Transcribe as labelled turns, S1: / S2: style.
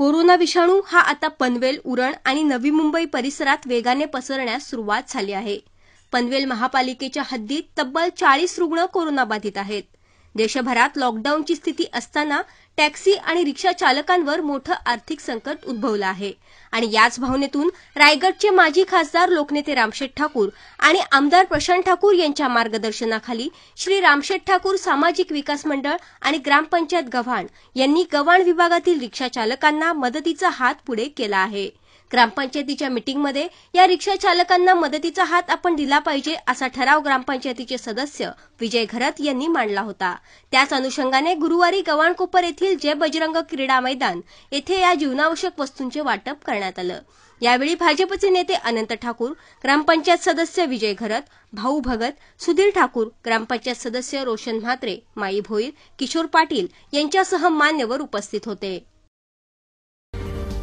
S1: corona विषाणू हा आता पनवेल उरण आणि नवी मुंबई परिसरात वेगाने पसरण्यास सुरुवात झाली आहे पनवेल महापालिकेच्या हद्दीत तब्बल चाळीस रुग्ण कोरोनाबाधित आहेत देशभरात लॉकडाऊनची स्थिती असताना टॅक्सी आणि रिक्षा चालकांवर मोठं आर्थिक संकट उद्भवलं आहे आणि याच भावनेतून रायगडचे माजी खासदार लोकनेते रामशेठ ठाकूर आणि आमदार प्रशांत ठाकूर यांच्या मार्गदर्शनाखाली श्री रामशेठ ठाकूर सामाजिक विकास मंडळ आणि ग्रामपंचायत गव्हाण यांनी गव्हाण विभागातील रिक्षा चालकांना मदतीचा हात पुढे केला आहे ग्रामपंचायतीच्या मिटिंगमध्ये या रिक्षाचालकांना मदतीचा हात आपण दिला पाहिजे असा ठराव ग्रामपंचायतीचे सदस्य विजय घरत यांनी मांडला होता त्याच अनुषंगाने गुरुवारी गव्हाणकोपर येथील जय बजरंग क्रीडा मैदान येथे या जीवनावश्यक वस्तूंचे वाटप करण्यात आलं यावेळी भाजपचे नेते अनंत ठाकूर ग्रामपंचायत सदस्य विजय घरत भाऊ भगत सुधीर ठाकूर ग्रामपंचायत सदस्य रोशन म्हात्रे माई भोईर किशोर पाटील यांच्यासह मान्यवर उपस्थित होते